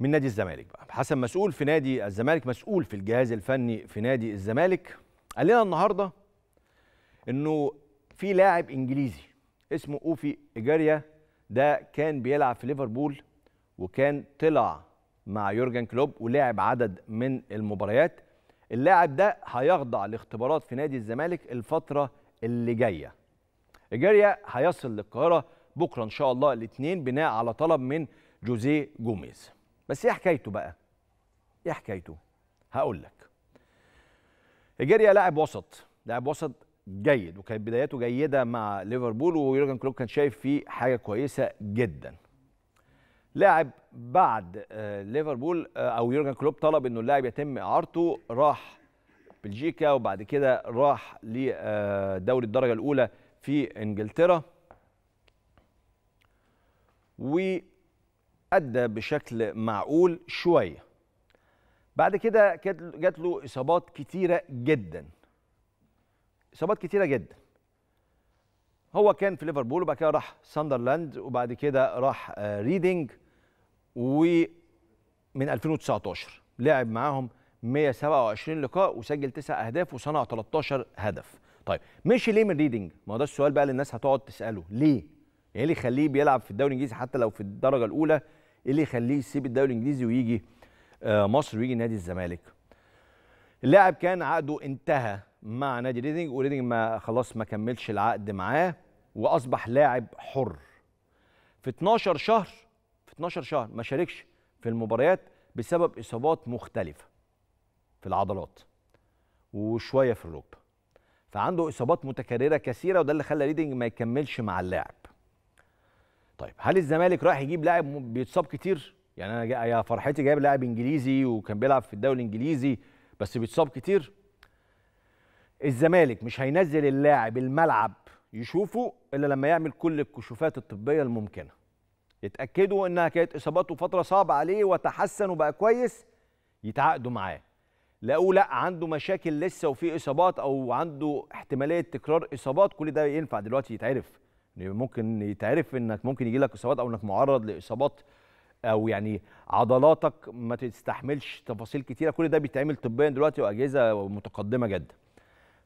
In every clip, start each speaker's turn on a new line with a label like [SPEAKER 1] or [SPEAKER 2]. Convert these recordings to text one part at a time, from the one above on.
[SPEAKER 1] من نادي الزمالك بقى حسن مسؤول في نادي الزمالك مسؤول في الجهاز الفني في نادي الزمالك قال لنا النهارده انه في لاعب انجليزي اسمه اوفي ايجاريا ده كان بيلعب في ليفربول وكان طلع مع يورجن كلوب ولعب عدد من المباريات اللاعب ده هيخضع لاختبارات في نادي الزمالك الفتره اللي جايه ايجاريا هيصل للقاهره بكره ان شاء الله الاثنين بناء على طلب من جوزيه جوميز بس ايه حكايته بقى ايه حكايته هقول لك ايجيريا لاعب وسط لاعب وسط جيد وكانت بداياته جيده مع ليفربول ويورجن كلوب كان شايف فيه حاجه كويسه جدا لاعب بعد آه، ليفربول آه، او يورجن كلوب طلب انه اللاعب يتم اعارته راح بلجيكا وبعد كده راح لدوري آه، الدرجه الاولى في انجلترا و أدى بشكل معقول شوية بعد كده جات له إصابات كتيرة جدا إصابات كتيرة جدا هو كان في ليفربول وبعد كده راح ساندرلاند وبعد كده راح ريدنج ومن 2019 لعب معاهم 127 لقاء وسجل 9 اهداف وصنع 13 هدف طيب مشي ليه من ريدنج ما هو ده السؤال بقى اللي الناس هتقعد تساله ليه يعني إيه اللي يخليه بيلعب في الدوري الانجليزي حتى لو في الدرجه الاولى ايه اللي يخليه يسيب الدوري الانجليزي ويجي آه، مصر ويجي نادي الزمالك اللاعب كان عقده انتهى مع نادي ريدنج وريدنج ما خلاص ما كملش العقد معاه واصبح لاعب حر في 12 شهر في 12 شهر ما شاركش في المباريات بسبب اصابات مختلفه في العضلات وشويه في الركبه فعنده اصابات متكرره كثيره وده اللي خلى ريدنج ما يكملش مع اللاعب طيب هل الزمالك رايح يجيب لاعب بيتصاب كتير؟ يعني انا يا فرحتي جايب لاعب انجليزي وكان بيلعب في الدوري الانجليزي بس بيتصاب كتير الزمالك مش هينزل اللاعب الملعب يشوفه الا لما يعمل كل الكشوفات الطبيه الممكنه يتاكدوا انها كانت اصاباته فتره صعبه عليه وتحسن وبقى كويس يتعاقدوا معاه لقوا لا عنده مشاكل لسه وفي اصابات او عنده احتماليه تكرار اصابات كل ده ينفع دلوقتي يتعرف يعني ممكن يتعرف انك ممكن يجي لك اصابات او انك معرض لاصابات او يعني عضلاتك ما تستحملش تفاصيل كتيره كل ده بيتعمل طبيا دلوقتي واجهزه متقدمه جدا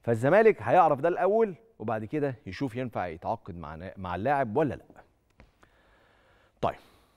[SPEAKER 1] فالزمالك هيعرف ده الاول وبعد كده يشوف ينفع يتعاقد مع مع اللاعب ولا لا طيب